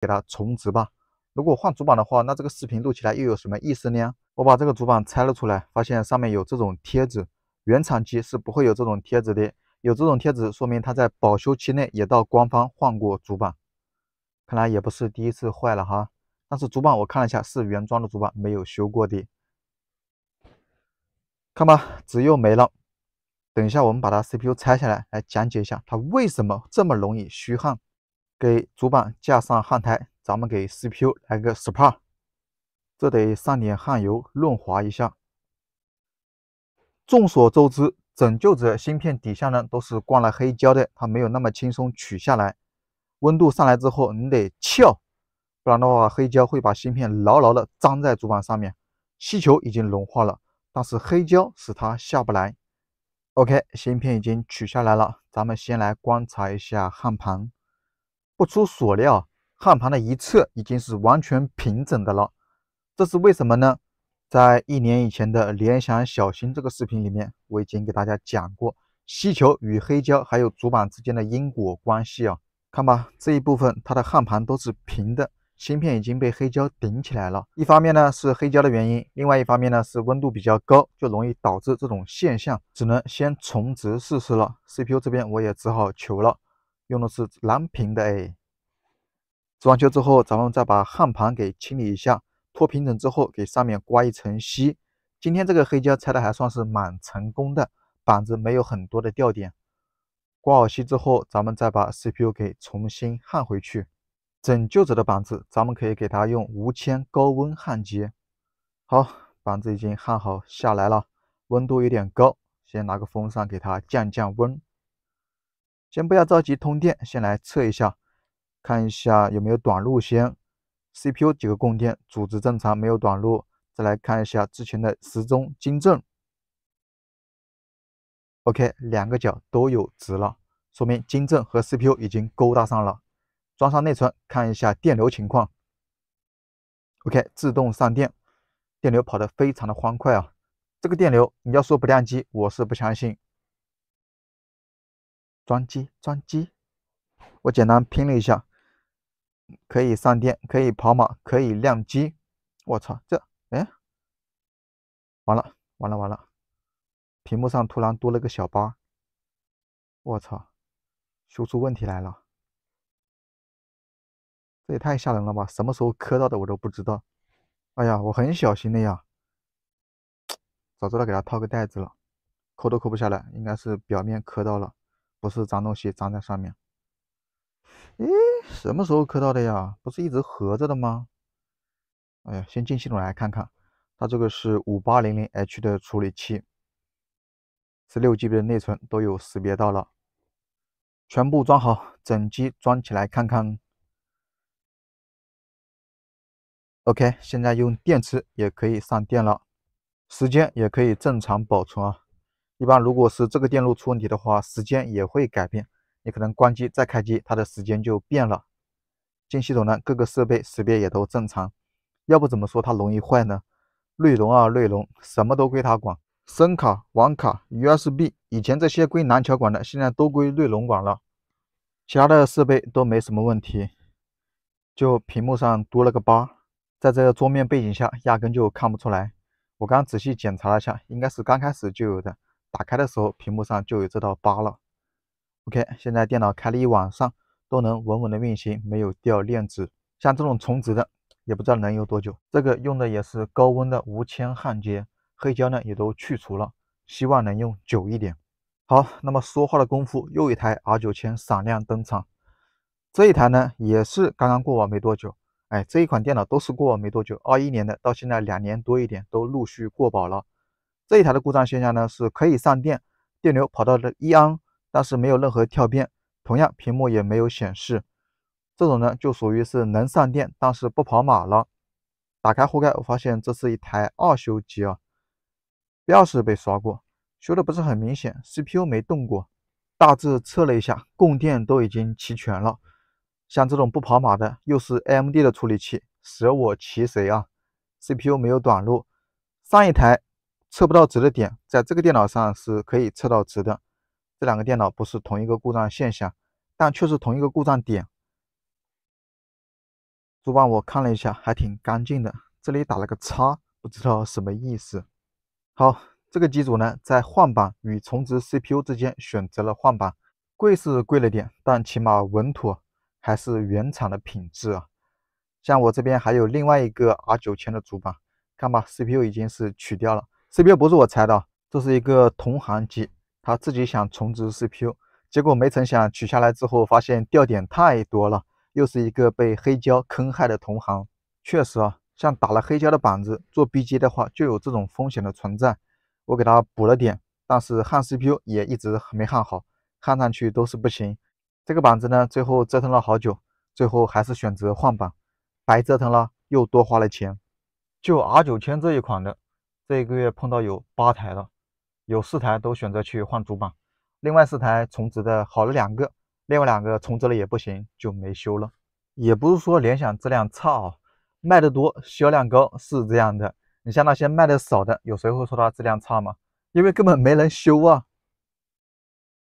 给它重置吧。如果换主板的话，那这个视频录起来又有什么意思呢？我把这个主板拆了出来，发现上面有这种贴纸，原厂机是不会有这种贴纸的。有这种贴纸，说明它在保修期内也到官方换过主板，看来也不是第一次坏了哈。但是主板我看了一下是原装的主板，没有修过的。看吧，纸又没了。等一下，我们把它 CPU 拆下来，来讲解一下它为什么这么容易虚焊。给主板架上焊台，咱们给 CPU 来个 SPA，这得上点焊油润滑一下。众所周知，拯救者芯片底下呢都是灌了黑胶的，它没有那么轻松取下来。温度上来之后，你得撬，不然的话黑胶会把芯片牢牢的粘在主板上面。气球已经融化了，但是黑胶使它下不来。OK，芯片已经取下来了，咱们先来观察一下焊盘。不出所料，焊盘的一侧已经是完全平整的了，这是为什么呢？在一年以前的联想小新这个视频里面，我已经给大家讲过吸球与黑胶还有主板之间的因果关系啊。看吧，这一部分它的焊盘都是平的，芯片已经被黑胶顶起来了。一方面呢是黑胶的原因，另外一方面呢是温度比较高，就容易导致这种现象，只能先重植试试了。CPU 这边我也只好求了。用的是蓝屏的哎，装完球之后，咱们再把焊盘给清理一下，拖平整之后，给上面刮一层锡。今天这个黑胶拆的还算是蛮成功的，板子没有很多的掉点。刮好锡之后，咱们再把 CPU 给重新焊回去。拯救者的板子，咱们可以给它用无铅高温焊接。好，板子已经焊好下来了，温度有点高，先拿个风扇给它降降温。先不要着急通电，先来测一下，看一下有没有短路先。CPU 几个供电阻值正常，没有短路。再来看一下之前的时钟晶振。OK，两个角都有值了，说明晶振和 CPU 已经勾搭上了。装上内存，看一下电流情况。OK，自动上电，电流跑得非常的欢快啊！这个电流你要说不亮机，我是不相信。装机装机，我简单拼了一下，可以上电，可以跑马，可以亮机。我操，这哎，完了完了完了！屏幕上突然多了个小疤。我操，修出问题来了。这也太吓人了吧！什么时候磕到的我都不知道。哎呀，我很小心的呀，早知道给他套个袋子了，抠都抠不下来，应该是表面磕到了。不是脏东西粘在上面。哎，什么时候磕到的呀？不是一直合着的吗？哎呀，先进系统来看看，它这个是五八零零 H 的处理器，十六 GB 的内存都有识别到了，全部装好，整机装起来看看。OK，现在用电池也可以上电了，时间也可以正常保存啊。一般如果是这个电路出问题的话，时间也会改变。你可能关机再开机，它的时间就变了。进系统呢，各个设备识别也都正常。要不怎么说它容易坏呢？锐龙啊，锐龙什么都归它管。声卡、网卡、USB，以前这些归南桥管的，现在都归锐龙管了。其他的设备都没什么问题，就屏幕上多了个八，在这个桌面背景下压根就看不出来。我刚仔细检查了一下，应该是刚开始就有的。打开的时候，屏幕上就有这道疤了。OK，现在电脑开了一晚上，都能稳稳的运行，没有掉链子。像这种重值的，也不知道能用多久。这个用的也是高温的无铅焊接，黑胶呢也都去除了，希望能用久一点。好，那么说话的功夫，又一台 R 九千闪亮登场。这一台呢，也是刚刚过保没多久。哎，这一款电脑都是过保没多久，二一年的，到现在两年多一点，都陆续过保了。这一台的故障现象呢是可以上电，电流跑到了一安，但是没有任何跳变，同样屏幕也没有显示。这种呢就属于是能上电，但是不跑马了。打开后盖，我发现这是一台二修机啊，标识被刷过，修的不是很明显，CPU 没动过。大致测了一下，供电都已经齐全了。像这种不跑马的，又是 AMD 的处理器，舍我其谁啊？CPU 没有短路，上一台。测不到值的点，在这个电脑上是可以测到值的。这两个电脑不是同一个故障现象，但却是同一个故障点。主板我看了一下，还挺干净的。这里打了个叉，不知道什么意思。好，这个机组呢，在换板与重置 CPU 之间选择了换板，贵是贵了点，但起码稳妥，还是原厂的品质啊。像我这边还有另外一个 R 九千的主板，看吧，CPU 已经是取掉了。CPU 不是我拆的，这是一个同行机，他自己想重置 CPU，结果没成想取下来之后发现掉点太多了，又是一个被黑胶坑害的同行。确实啊，像打了黑胶的板子做 b g 的话，就有这种风险的存在。我给他补了点，但是焊 CPU 也一直没焊好，焊上去都是不行。这个板子呢，最后折腾了好久，最后还是选择换板，白折腾了，又多花了钱。就 R 九千这一款的。这一个月碰到有八台了，有四台都选择去换主板，另外四台重置的好了两个，另外两个重置了也不行，就没修了。也不是说联想质量差啊，卖的多，销量高是这样的。你像那些卖的少的，有谁会说它质量差吗？因为根本没人修啊。